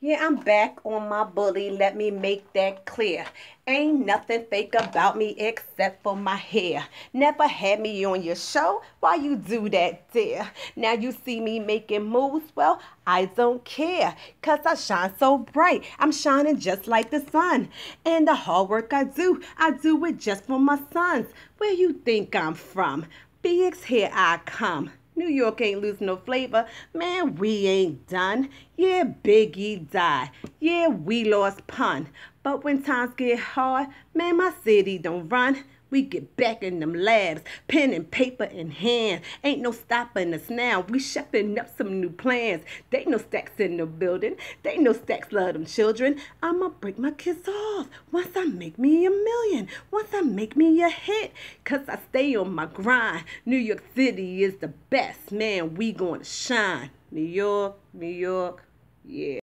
Yeah, I'm back on my bully. Let me make that clear. Ain't nothing fake about me except for my hair. Never had me on your show. Why you do that, dear? Now you see me making moves. Well, I don't care. Cause I shine so bright. I'm shining just like the sun. And the hard work I do, I do it just for my sons. Where you think I'm from? BX, here I come. New York ain't losing no flavor. Man, we ain't done. Yeah, Biggie died. Yeah, we lost pun. But when times get hard, man, my city don't run. We get back in them labs, pen and paper in hand. Ain't no stopping us now. We shufflin' up some new plans. They no stacks in the building. They no stacks love them children. I'ma break my kids off once I make me a million. Once I make me a hit, cause I stay on my grind. New York City is the best, man. We gonna shine. New York, New York, yeah.